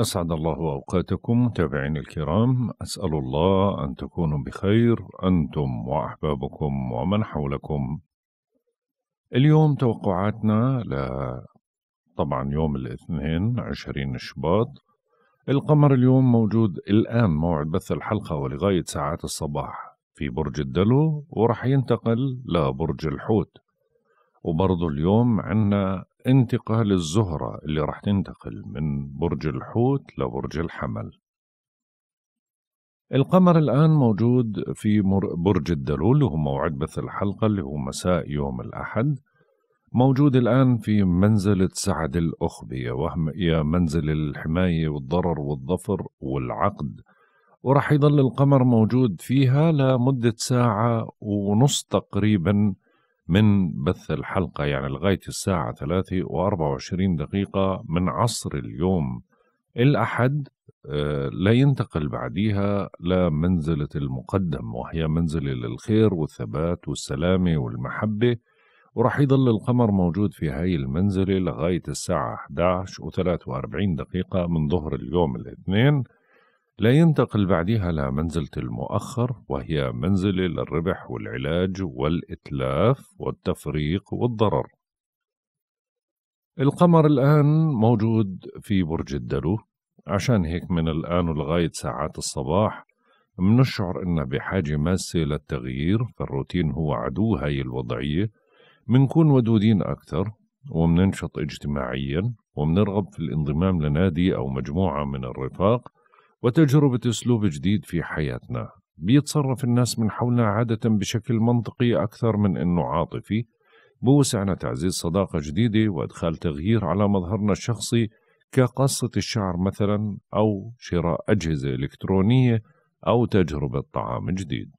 أسعد الله أوقاتكم متابعينا الكرام أسأل الله أن تكونوا بخير أنتم وأحبابكم ومن حولكم اليوم توقعاتنا ل طبعا يوم الاثنين 20 شباط القمر اليوم موجود الآن موعد بث الحلقة ولغاية ساعات الصباح في برج الدلو ورح ينتقل لبرج الحوت وبرضه اليوم عنا انتقال الزهرة اللي راح تنتقل من برج الحوت لبرج الحمل القمر الآن موجود في برج الدلول وهو موعد بث الحلقة اللي هو مساء يوم الأحد موجود الآن في منزلة سعد الأخبية وهي منزل الحماية والضرر والظفر والعقد ورح يظل القمر موجود فيها لمدة ساعة ونص تقريبا من بث الحلقة يعني لغاية الساعة 3 و24 دقيقة من عصر اليوم الأحد آه، لا ينتقل بعديها لمنزلة المقدم وهي منزلة للخير والثبات والسلامة والمحبة وراح يضل القمر موجود في هاي المنزلة لغاية الساعة 11 و43 دقيقة من ظهر اليوم الاثنين لا ينتقل بعدها لمنزلة المؤخر وهي منزلة للربح والعلاج والإتلاف والتفريق والضرر القمر الآن موجود في برج الدلو عشان هيك من الآن ولغاية ساعات الصباح منشعر إن بحاجة ماسة للتغيير فالروتين هو عدو هاي الوضعية منكون ودودين أكثر ومننشط اجتماعيا ومنرغب في الانضمام لنادي أو مجموعة من الرفاق وتجربة أسلوب جديد في حياتنا بيتصرف الناس من حولنا عادة بشكل منطقي أكثر من أنه عاطفي بوسعنا تعزيز صداقة جديدة وإدخال تغيير على مظهرنا الشخصي كقصة الشعر مثلا أو شراء أجهزة إلكترونية أو تجربة طعام جديد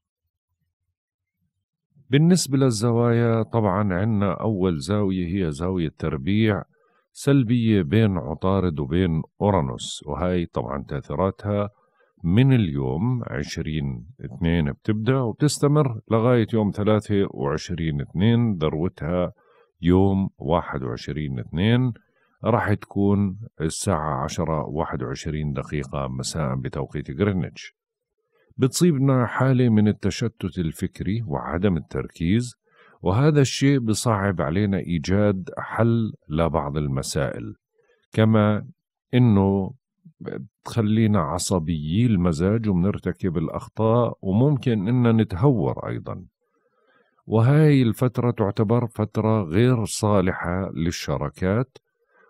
بالنسبة للزوايا طبعا عندنا أول زاوية هي زاوية تربيع سلبية بين عطارد وبين أورانوس وهاي طبعا تأثيراتها من اليوم عشرين اثنين بتبدأ وبتستمر لغاية يوم ثلاثة وعشرين اثنين ذروتها يوم واحد وعشرين اثنين راح تكون الساعة عشرة واحد وعشرين دقيقة مساء بتوقيت غرينتش بتصيبنا حالة من التشتت الفكري وعدم التركيز وهذا الشيء بصعب علينا ايجاد حل لبعض المسائل كما انه بتخلينا عصبيي المزاج وبنرتكب الاخطاء وممكن ان نتهور ايضا وهاي الفترة تعتبر فترة غير صالحة للشركات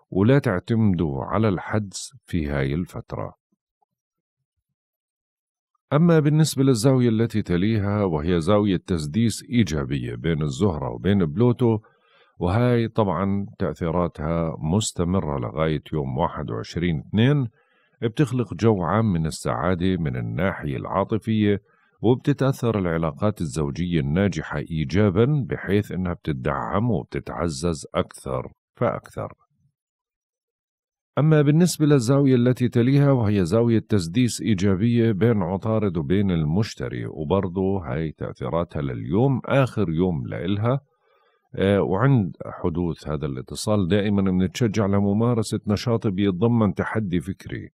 ولا تعتمدوا على الحدس في هاي الفترة أما بالنسبة للزاوية التي تليها وهي زاوية تسديس إيجابية بين الزهرة وبين بلوتو وهاي طبعا تأثيراتها مستمرة لغاية يوم 21 2 بتخلق جو عام من السعادة من الناحية العاطفية وبتتأثر العلاقات الزوجية الناجحة إيجابا بحيث أنها بتدعم وبتتعزز أكثر فأكثر أما بالنسبة للزاوية التي تليها وهي زاوية تسديس إيجابية بين عطارد وبين المشتري وبرضه هاي تأثيراتها لليوم آخر يوم لإلها آه، وعند حدوث هذا الاتصال دائما بنتشجع لممارسة نشاط بيتضمن تحدي فكري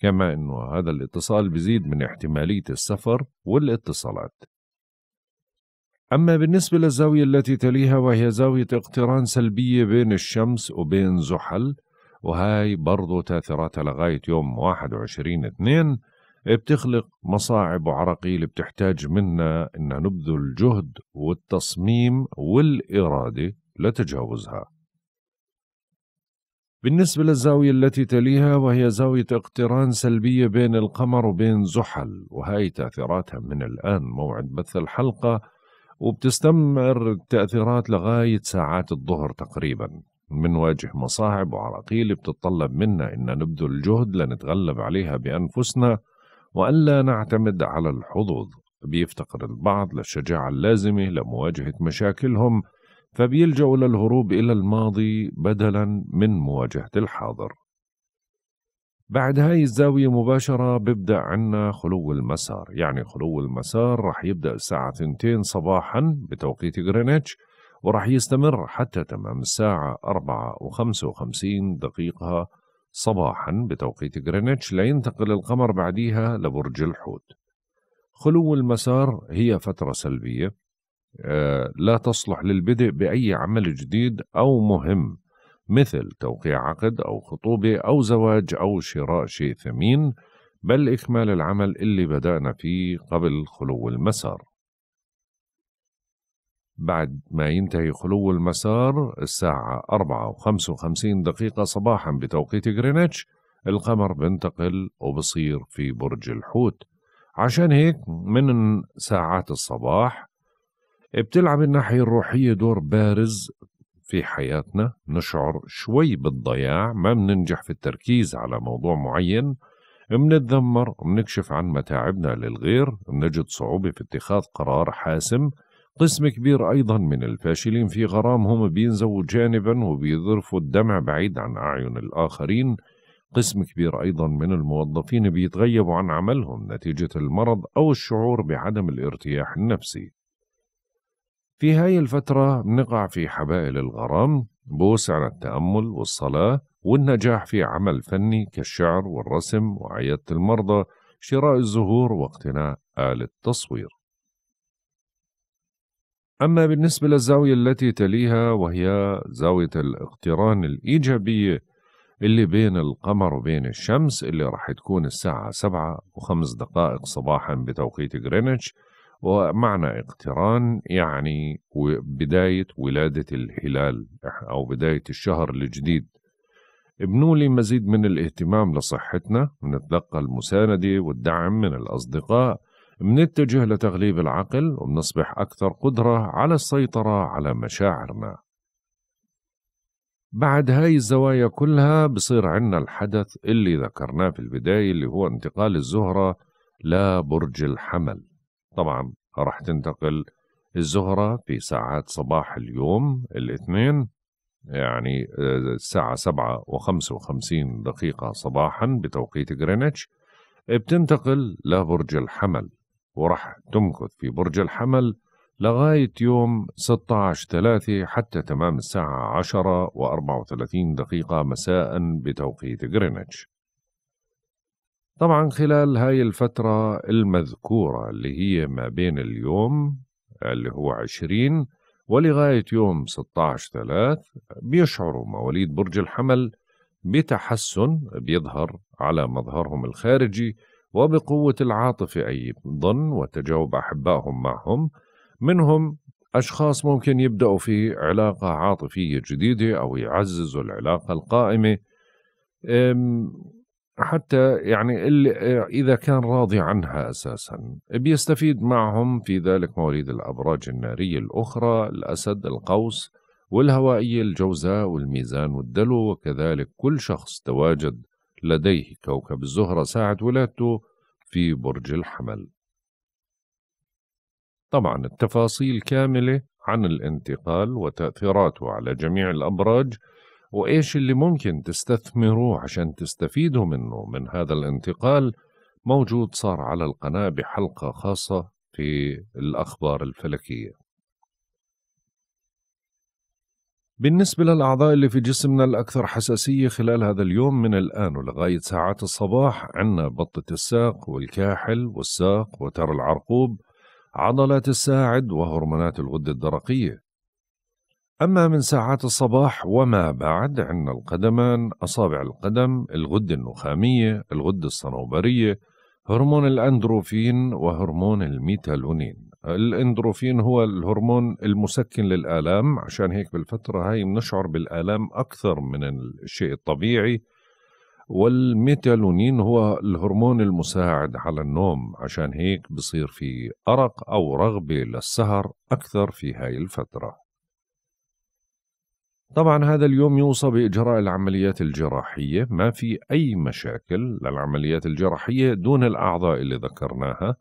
كما أنه هذا الاتصال بزيد من احتمالية السفر والاتصالات أما بالنسبة للزاوية التي تليها وهي زاوية اقتران سلبية بين الشمس وبين زحل وهاي برضو تأثيراتها لغاية يوم 21 2 بتخلق مصاعب وعراقيل بتحتاج منا إن نبذل الجهد والتصميم والإرادة لتجاوزها بالنسبة للزاوية التي تليها وهي زاوية اقتران سلبية بين القمر وبين زحل وهي تأثيراتها من الآن موعد بث الحلقة وبتستمر التأثيرات لغاية ساعات الظهر تقريباً بنواجه مصاعب وعراقيل بتتطلب منا ان نبذل جهد لنتغلب عليها بانفسنا والا نعتمد على الحظوظ بيفتقر البعض للشجاعه اللازمه لمواجهه مشاكلهم فبيلجأوا للهروب إلى الماضي بدلا من مواجهة الحاضر بعد هاي الزاوية مباشرة ببدأ عنا خلو المسار يعني خلو المسار رح يبدأ الساعة 2 صباحا بتوقيت غرينتش وراح يستمر حتى تمام الساعة 4 و55 دقيقة صباحا بتوقيت غرينتش لينتقل القمر بعديها لبرج الحوت خلو المسار هي فترة سلبية آه، لا تصلح للبدء بأي عمل جديد أو مهم مثل توقيع عقد أو خطوبة أو زواج أو شراء شيء ثمين بل إكمال العمل اللي بدأنا فيه قبل خلو المسار بعد ما ينتهي خلو المسار الساعة 4 وخمس وخمسين دقيقة صباحا بتوقيت غرينتش القمر بنتقل وبصير في برج الحوت عشان هيك من ساعات الصباح بتلعب الناحية الروحية دور بارز في حياتنا نشعر شوي بالضياع ما بننجح في التركيز على موضوع معين بنتذمر بنكشف عن متاعبنا للغير بنجد صعوبة في اتخاذ قرار حاسم قسم كبير أيضا من الفاشلين في غرامهم بينزو جانبا وبيظرفوا الدمع بعيد عن أعين الآخرين قسم كبير أيضا من الموظفين بيتغيبوا عن عملهم نتيجة المرض أو الشعور بعدم الارتياح النفسي في هاي الفترة بنقع في حبائل الغرام بوسعنا التأمل والصلاة والنجاح في عمل فني كالشعر والرسم وعيادة المرضى شراء الزهور واقتناء آلة تصوير أما بالنسبة للزاوية التي تليها وهي زاوية الاقتران الإيجابية اللي بين القمر وبين الشمس اللي راح تكون الساعة سبعة وخمس دقائق صباحا بتوقيت غرينتش ومعنى اقتران يعني بداية ولادة الهلال أو بداية الشهر الجديد ابنوا لي مزيد من الاهتمام لصحتنا نتلقى المساندة والدعم من الأصدقاء منتجه لتغليب العقل وبنصبح أكثر قدرة على السيطرة على مشاعرنا بعد هاي الزوايا كلها بصير عنا الحدث اللي ذكرناه في البداية اللي هو انتقال الزهرة لبرج الحمل طبعا راح تنتقل الزهرة في ساعات صباح اليوم الاثنين يعني آه، الساعة سبعة وخمسة وخمسين دقيقة صباحا بتوقيت غرينتش بتنتقل لبرج الحمل ورح تمكث في برج الحمل لغاية يوم 16/3 حتى تمام الساعة 10 و34 دقيقة مساء بتوقيت غرينتش طبعا خلال هاي الفترة المذكورة اللي هي ما بين اليوم اللي هو 20 ولغاية يوم 16/3 بيشعروا مواليد برج الحمل بتحسن بيظهر على مظهرهم الخارجي وبقوة العاطفة أي ظن وتجاوب أحبائهم معهم منهم أشخاص ممكن يبدأوا في علاقة عاطفية جديدة أو يعززوا العلاقة القائمة حتى يعني اللي إذا كان راضي عنها أساسا بيستفيد معهم في ذلك مواليد الأبراج النارية الأخرى الأسد القوس والهوائية الجوزاء والميزان والدلو وكذلك كل شخص تواجد لديه كوكب الزهرة ساعة ولادته في برج الحمل طبعا التفاصيل كاملة عن الانتقال وتأثيراته على جميع الأبراج وإيش اللي ممكن تستثمروه عشان تستفيدوا منه من هذا الانتقال موجود صار على القناة بحلقة خاصة في الأخبار الفلكية بالنسبة للأعضاء اللي في جسمنا الأكثر حساسية خلال هذا اليوم من الآن ولغاية ساعات الصباح عنا بطة الساق والكاحل والساق وتر العرقوب عضلات الساعد وهرمونات الغدة الدرقية أما من ساعات الصباح وما بعد عنا القدمان أصابع القدم الغدة النخامية الغدة الصنوبرية هرمون الأندروفين وهرمون الميتالونين الاندروفين هو الهرمون المسكن للآلام عشان هيك بالفترة هاي بنشعر بالآلام أكثر من الشيء الطبيعي والميتالونين هو الهرمون المساعد على النوم عشان هيك بصير في أرق أو رغبة للسهر أكثر في هاي الفترة طبعا هذا اليوم يوصى بإجراء العمليات الجراحية ما في أي مشاكل للعمليات الجراحية دون الأعضاء اللي ذكرناها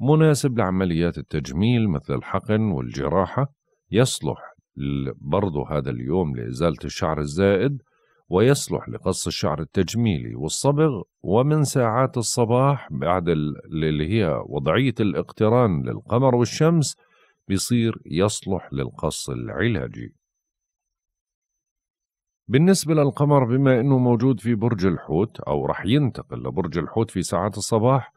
مناسب لعمليات التجميل مثل الحقن والجراحة يصلح برضو هذا اليوم لإزالة الشعر الزائد ويصلح لقص الشعر التجميلي والصبغ ومن ساعات الصباح بعد اللي هي وضعية الاقتران للقمر والشمس بيصير يصلح للقص العلاجي بالنسبة للقمر بما أنه موجود في برج الحوت أو رح ينتقل لبرج الحوت في ساعات الصباح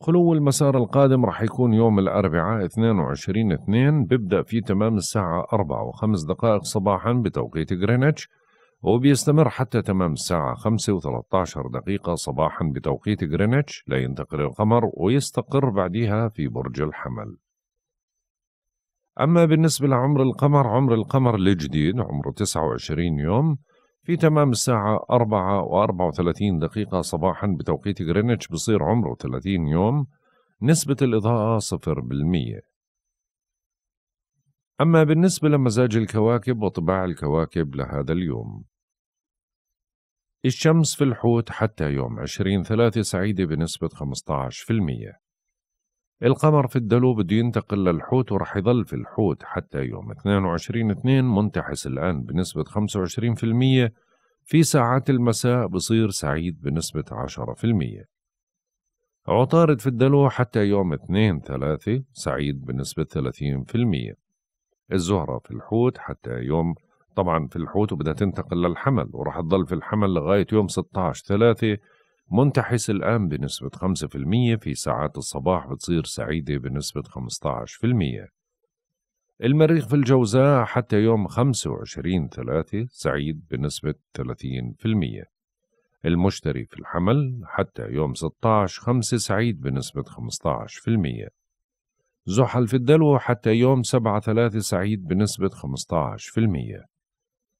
خلو المسار القادم راح يكون يوم الأربعاء 22 2 بيبدأ في تمام الساعة أربعة وخمس دقائق صباحا بتوقيت غرينتش وبيستمر حتى تمام الساعة خمسة وثلاثة عشر دقيقة صباحا بتوقيت غرينتش لينتقل القمر ويستقر بعدها في برج الحمل أما بالنسبة لعمر القمر عمر القمر الجديد عمره 29 يوم في تمام الساعة 4 و34 دقيقة صباحا بتوقيت غرينتش بصير عمره 30 يوم نسبة الإضاءة 0% أما بالنسبة لمزاج الكواكب وطباع الكواكب لهذا اليوم الشمس في الحوت حتى يوم 20 ثلاثة سعيدة بنسبة 15% القمر في الدلو بده ينتقل للحوت ورح يضل في الحوت حتى يوم 22 2 منتحس الآن بنسبة 25% في ساعات المساء بصير سعيد بنسبة 10% عطارد في الدلو حتى يوم 2 3 سعيد بنسبة 30% الزهرة في الحوت حتى يوم طبعا في الحوت وبدها تنتقل للحمل ورح تضل في الحمل لغاية يوم 16 3 منتحس الآن بنسبة 5% في ساعات الصباح بتصير سعيدة بنسبة 15% المريخ في الجوزاء حتى يوم 25 3 سعيد بنسبة 30% المشتري في الحمل حتى يوم 16 5 سعيد بنسبة 15% زحل في الدلو حتى يوم 7 3 سعيد بنسبة 15%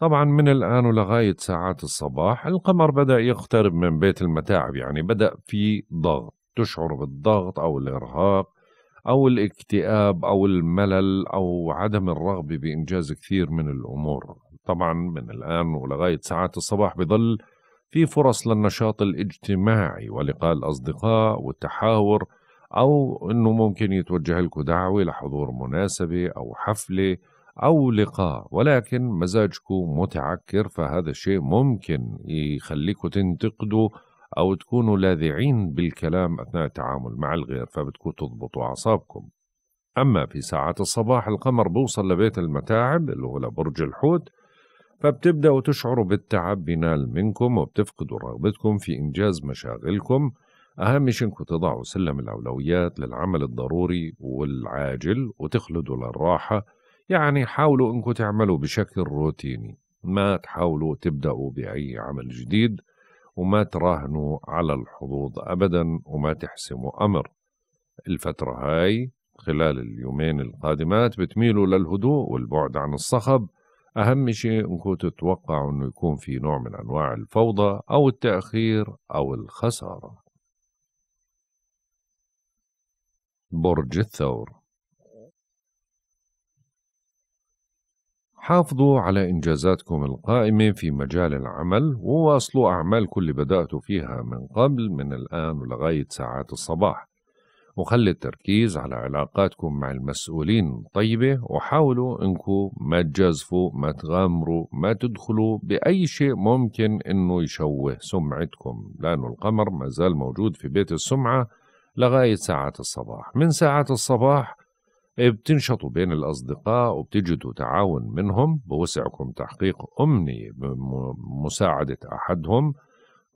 طبعا من الآن ولغاية ساعات الصباح القمر بدأ يقترب من بيت المتاعب يعني بدأ في ضغط تشعر بالضغط أو الإرهاق أو الاكتئاب أو الملل أو عدم الرغبة بإنجاز كثير من الأمور طبعا من الآن ولغاية ساعات الصباح بظل في فرص للنشاط الاجتماعي ولقاء الأصدقاء والتحاور أو أنه ممكن يتوجه لكم دعوة لحضور مناسبة أو حفلة أو لقاء ولكن مزاجكم متعكر فهذا الشيء ممكن يخليكم تنتقدوا أو تكونوا لاذعين بالكلام أثناء التعامل مع الغير فبتكونوا تضبطوا أعصابكم أما في ساعات الصباح القمر بوصل لبيت المتاعب اللي هو لبرج الحوت فبتبدأوا تشعروا بالتعب بينال منكم وبتفقدوا رغبتكم في إنجاز مشاغلكم أهم شيء إنكم تضعوا سلم الأولويات للعمل الضروري والعاجل وتخلدوا للراحة يعني حاولوا انكم تعملوا بشكل روتيني ما تحاولوا تبدأوا بأي عمل جديد وما تراهنوا على الحظوظ أبدا وما تحسموا أمر الفترة هاي خلال اليومين القادمات بتميلوا للهدوء والبعد عن الصخب أهم شيء أنكم تتوقعوا أنه يكون في نوع من أنواع الفوضى أو التأخير أو الخسارة برج الثور حافظوا على إنجازاتكم القائمة في مجال العمل وواصلوا أعمالكم اللي بدأتوا فيها من قبل من الآن ولغاية ساعات الصباح وخلي التركيز على علاقاتكم مع المسؤولين طيبة وحاولوا انكم ما تجازفوا ما تغامروا ما تدخلوا بأي شيء ممكن انه يشوه سمعتكم لأن القمر ما زال موجود في بيت السمعة لغاية ساعات الصباح من ساعات الصباح بتنشطوا بين الأصدقاء وبتجدوا تعاون منهم بوسعكم تحقيق أمنية بمساعدة أحدهم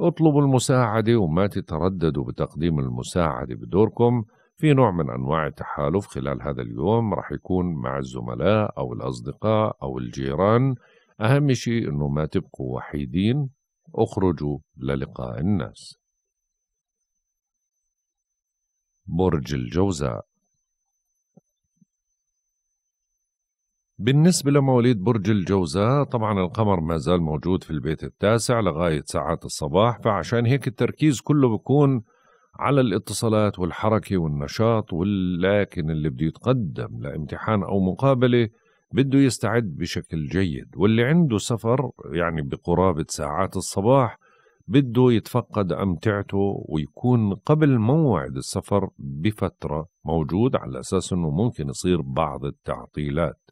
اطلبوا المساعدة وما تترددوا بتقديم المساعدة بدوركم في نوع من أنواع التحالف خلال هذا اليوم رح يكون مع الزملاء أو الأصدقاء أو الجيران أهم شيء أنه ما تبقوا وحيدين اخرجوا للقاء الناس برج الجوزاء بالنسبة لمواليد برج الجوزاء طبعا القمر ما زال موجود في البيت التاسع لغاية ساعات الصباح فعشان هيك التركيز كله بكون على الاتصالات والحركة والنشاط ولكن اللي بده يتقدم لامتحان أو مقابلة بده يستعد بشكل جيد واللي عنده سفر يعني بقرابة ساعات الصباح بده يتفقد أمتعته ويكون قبل موعد السفر بفترة موجود على أساس أنه ممكن يصير بعض التعطيلات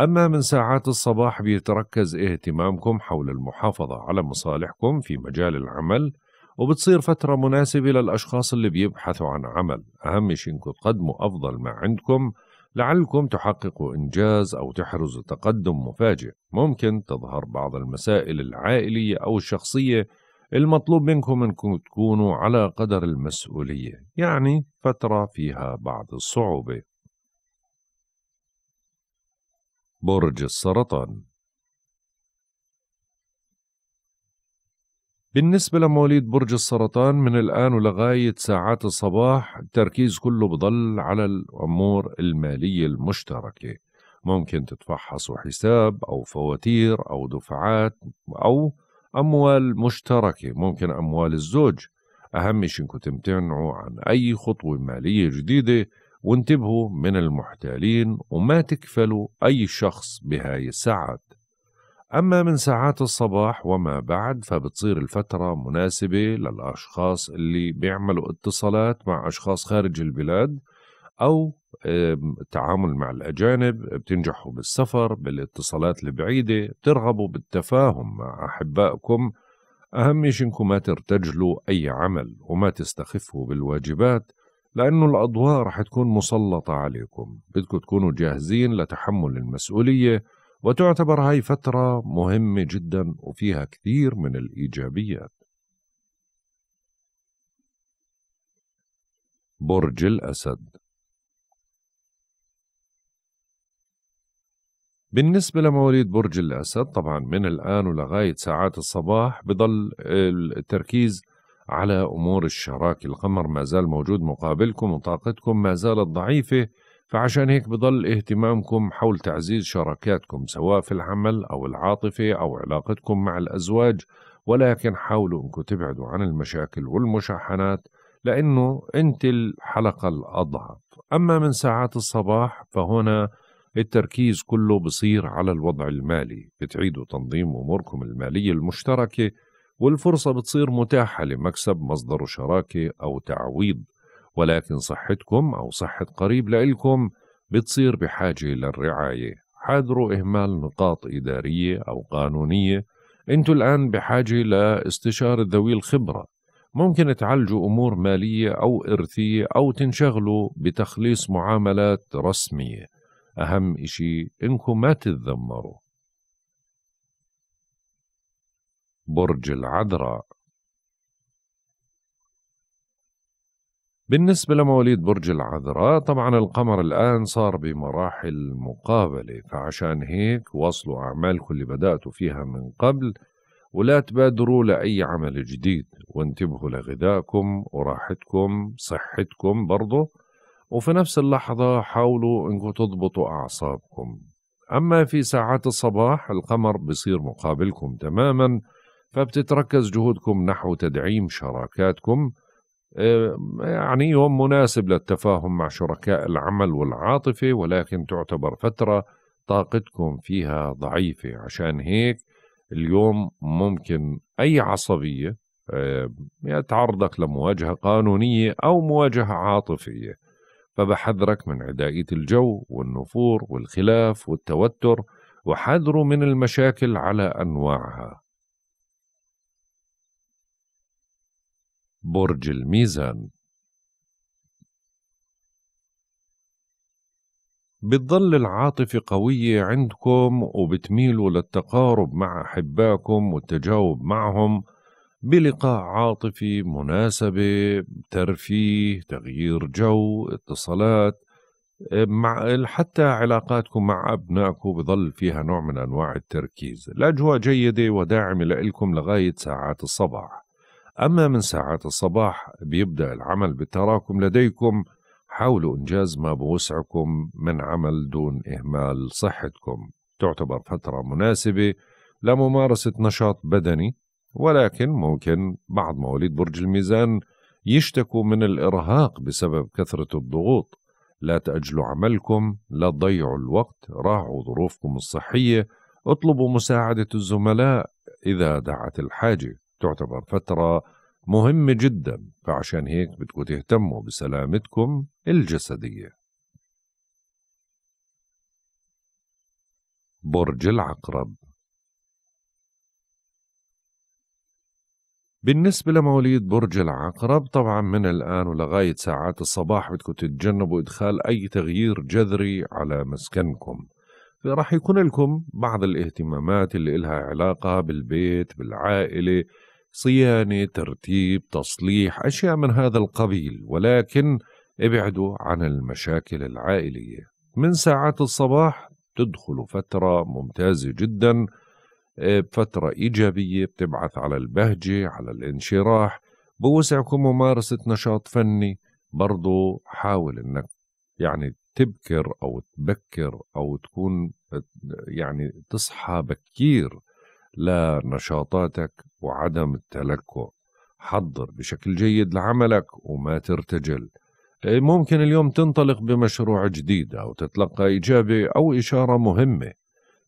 أما من ساعات الصباح بيتركز اهتمامكم حول المحافظة على مصالحكم في مجال العمل وبتصير فترة مناسبة للأشخاص اللي بيبحثوا عن عمل أهم شيء إنكم تقدموا أفضل ما عندكم لعلكم تحققوا إنجاز أو تحرزوا تقدم مفاجئ ممكن تظهر بعض المسائل العائلية أو الشخصية المطلوب منكم أنكم تكونوا على قدر المسؤولية يعني فترة فيها بعض الصعوبة برج السرطان بالنسبة لمواليد برج السرطان من الآن ولغاية ساعات الصباح التركيز كله بضل على الأمور المالية المشتركة ممكن تتفحصوا حساب أو فواتير أو دفعات أو أموال مشتركة ممكن أموال الزوج أهم شيء إنكم تمتنعوا عن أي خطوة مالية جديدة وانتبهوا من المحتالين وما تكفلوا أي شخص بهاي الساعات أما من ساعات الصباح وما بعد فبتصير الفترة مناسبة للأشخاص اللي بيعملوا اتصالات مع أشخاص خارج البلاد أو التعامل مع الأجانب بتنجحوا بالسفر بالاتصالات البعيدة بترغبوا بالتفاهم مع أحبائكم أهم شيء إنكم ما ترتجلوا أي عمل وما تستخفوا بالواجبات لأنه الأضواء رح تكون مسلطة عليكم بدكم تكونوا جاهزين لتحمل المسؤولية وتعتبر هاي فترة مهمة جدا وفيها كثير من الإيجابيات برج الأسد بالنسبة لمواليد برج الأسد طبعا من الآن ولغاية ساعات الصباح بضل التركيز على أمور الشراكة القمر ما زال موجود مقابلكم وطاقتكم ما زالت ضعيفة فعشان هيك بضل اهتمامكم حول تعزيز شراكاتكم سواء في العمل أو العاطفة أو علاقتكم مع الأزواج ولكن حاولوا أنكم تبعدوا عن المشاكل والمشاحنات لأنه أنت الحلقة الأضعف أما من ساعات الصباح فهنا التركيز كله بصير على الوضع المالي بتعيدوا تنظيم أموركم المالية المشتركة والفرصة بتصير متاحة لمكسب مصدره شراكة أو تعويض ولكن صحتكم أو صحة قريب لإلكم بتصير بحاجة للرعاية حاذروا إهمال نقاط إدارية أو قانونية أنتوا الآن بحاجة لاستشارة ذوي الخبرة ممكن تعالجوا أمور مالية أو إرثية أو تنشغلوا بتخليص معاملات رسمية أهم إشي إنكم ما تتذمروا برج العذراء بالنسبة لمواليد برج العذراء طبعا القمر الآن صار بمراحل مقابلة فعشان هيك واصلوا أعمالكم اللي بدأتوا فيها من قبل ولا تبادروا لأي عمل جديد وانتبهوا لغذائكم وراحتكم صحتكم برضو وفي نفس اللحظة حاولوا انكم تضبطوا أعصابكم أما في ساعات الصباح القمر بصير مقابلكم تماماً فبتتركز جهودكم نحو تدعيم شراكاتكم آه، يعني يوم مناسب للتفاهم مع شركاء العمل والعاطفة ولكن تعتبر فترة طاقتكم فيها ضعيفة عشان هيك اليوم ممكن أي عصبية آه، يتعرضك لمواجهة قانونية أو مواجهة عاطفية فبحذرك من عدائية الجو والنفور والخلاف والتوتر وحذروا من المشاكل على أنواعها برج الميزان بتضل العاطفة قوية عندكم وبتميلوا للتقارب مع أحباكم والتجاوب معهم بلقاء عاطفي مناسبة ترفيه تغيير جو اتصالات مع حتى علاقاتكم مع أبنائكم بضل فيها نوع من أنواع التركيز الأجواء جيدة وداعمة لإلكم لغاية ساعات الصباح أما من ساعات الصباح بيبدأ العمل بالتراكم لديكم حاولوا إنجاز ما بوسعكم من عمل دون إهمال صحتكم تعتبر فترة مناسبة لممارسة نشاط بدني ولكن ممكن بعض مواليد برج الميزان يشتكوا من الإرهاق بسبب كثرة الضغوط لا تأجلوا عملكم لا تضيعوا الوقت راعوا ظروفكم الصحية اطلبوا مساعدة الزملاء إذا دعت الحاجة تعتبر فترة مهمة جدا فعشان هيك بدكم تهتموا بسلامتكم الجسدية برج العقرب بالنسبة لمواليد برج العقرب طبعا من الآن ولغاية ساعات الصباح بدكم تتجنبوا إدخال أي تغيير جذري على مسكنكم راح يكون لكم بعض الاهتمامات اللي إلها علاقة بالبيت بالعائلة صيانه ترتيب تصليح اشياء من هذا القبيل ولكن ابعدوا عن المشاكل العائليه من ساعات الصباح تدخلوا فتره ممتازه جدا بفترة آه، إيجابية بتبعث على البهجة على الانشراح بوسعكم ممارسة نشاط فني برضو حاول أنك يعني تبكر أو تبكر أو تكون يعني تصحى بكير لا نشاطاتك وعدم التلكؤ حضر بشكل جيد لعملك وما ترتجل إيه، ممكن اليوم تنطلق بمشروع جديد أو تتلقى إجابة أو إشارة مهمة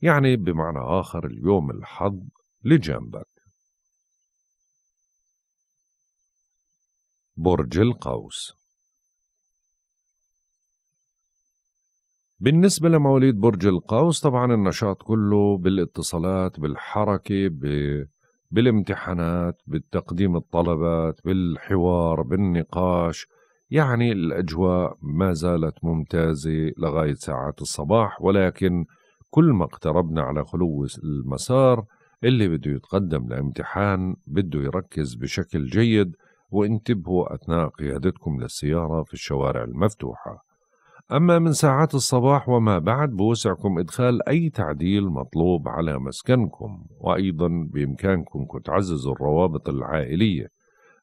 يعني بمعنى آخر اليوم الحظ لجنبك برج القوس بالنسبة لمواليد برج القوس طبعا النشاط كله بالاتصالات بالحركة بالامتحانات بالتقديم الطلبات بالحوار بالنقاش يعني الأجواء ما زالت ممتازة لغاية ساعات الصباح ولكن كل ما اقتربنا على خلو المسار اللي بده يتقدم لامتحان بده يركز بشكل جيد وانتبهوا أثناء قيادتكم للسيارة في الشوارع المفتوحة أما من ساعات الصباح وما بعد بوسعكم إدخال أي تعديل مطلوب على مسكنكم وأيضا بإمكانكم تعززوا الروابط العائلية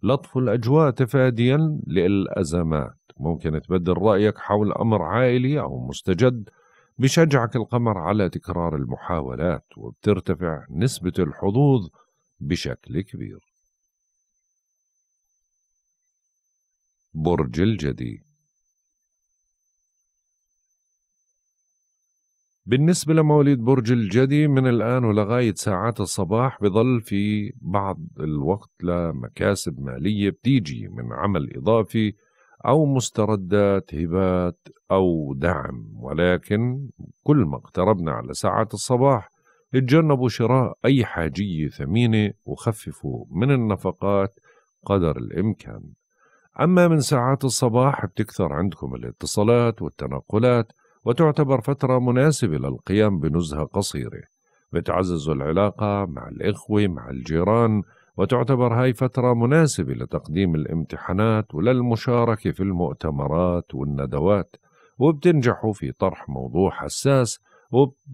لطف الأجواء تفاديا للأزمات ممكن تبدل رأيك حول أمر عائلي أو مستجد بشجعك القمر على تكرار المحاولات وبترتفع نسبة الحظوظ بشكل كبير برج الجدي بالنسبة لمواليد برج الجدي من الآن ولغاية ساعات الصباح بظل في بعض الوقت لمكاسب مالية بتيجي من عمل إضافي أو مستردات هبات أو دعم ولكن كل ما اقتربنا على ساعات الصباح اتجنبوا شراء أي حاجية ثمينة وخففوا من النفقات قدر الإمكان أما من ساعات الصباح بتكثر عندكم الاتصالات والتنقلات وتعتبر فترة مناسبة للقيام بنزهة قصيرة بتعزز العلاقة مع الإخوة مع الجيران وتعتبر هاي فترة مناسبة لتقديم الامتحانات وللمشاركة في المؤتمرات والندوات وبتنجحوا في طرح موضوع حساس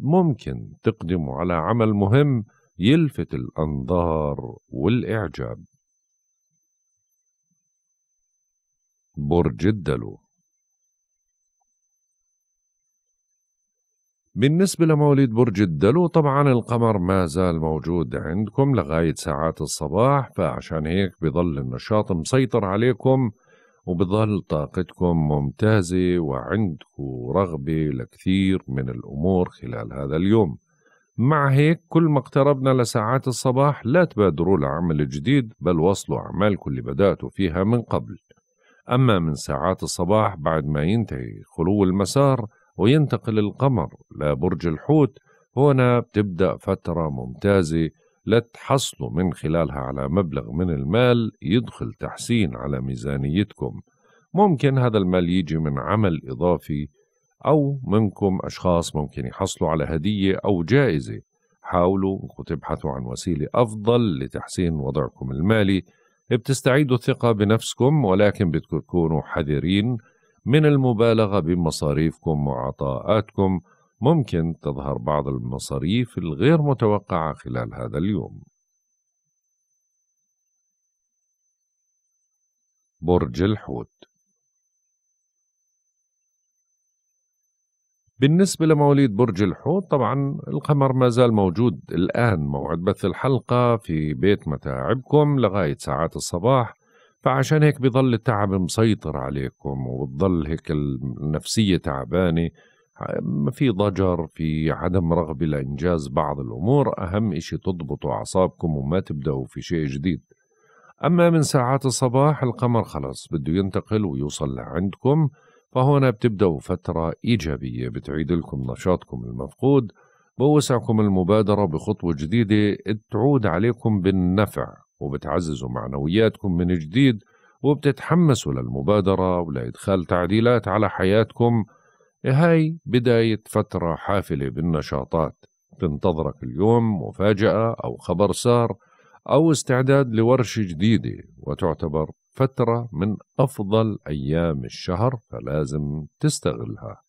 وممكن تقدموا على عمل مهم يلفت الأنظار والإعجاب برج الدلو بالنسبة لمواليد برج الدلو طبعا القمر ما زال موجود عندكم لغاية ساعات الصباح فعشان هيك بظل النشاط مسيطر عليكم وبظل طاقتكم ممتازة وعندكم رغبة لكثير من الأمور خلال هذا اليوم مع هيك كل ما اقتربنا لساعات الصباح لا تبادروا لعمل جديد بل وصلوا أعمالكم اللي بدأتوا فيها من قبل أما من ساعات الصباح بعد ما ينتهي خلو المسار وينتقل القمر لبرج الحوت هنا بتبدأ فترة ممتازة لتحصلوا من خلالها على مبلغ من المال يدخل تحسين على ميزانيتكم ممكن هذا المال يجي من عمل إضافي أو منكم أشخاص ممكن يحصلوا على هدية أو جائزة حاولوا أنكم تبحثوا عن وسيلة أفضل لتحسين وضعكم المالي بتستعيدوا الثقة بنفسكم ولكن بدكم تكونوا حذرين من المبالغة بمصاريفكم وعطاءاتكم ممكن تظهر بعض المصاريف الغير متوقعة خلال هذا اليوم برج الحوت بالنسبة لمواليد برج الحوت طبعا القمر ما زال موجود الآن موعد بث الحلقة في بيت متاعبكم لغاية ساعات الصباح فعشان هيك بضل التعب مسيطر عليكم وبتضل هيك النفسية تعبانة في ضجر في عدم رغبة لإنجاز بعض الأمور أهم إشي تضبطوا أعصابكم وما تبدأوا في شيء جديد أما من ساعات الصباح القمر خلص بده ينتقل ويوصل لعندكم فهنا بتبدأوا فترة إيجابية بتعيد لكم نشاطكم المفقود بوسعكم المبادرة بخطوة جديدة تعود عليكم بالنفع وبتعززوا معنوياتكم من جديد وبتتحمسوا للمبادرة ولإدخال تعديلات على حياتكم هاي بداية فترة حافلة بالنشاطات تنتظرك اليوم مفاجأة أو خبر سار أو استعداد لورشة جديدة وتعتبر فترة من أفضل أيام الشهر فلازم تستغلها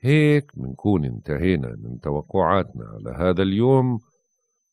هيك منكون انتهينا من توقعاتنا لهذا اليوم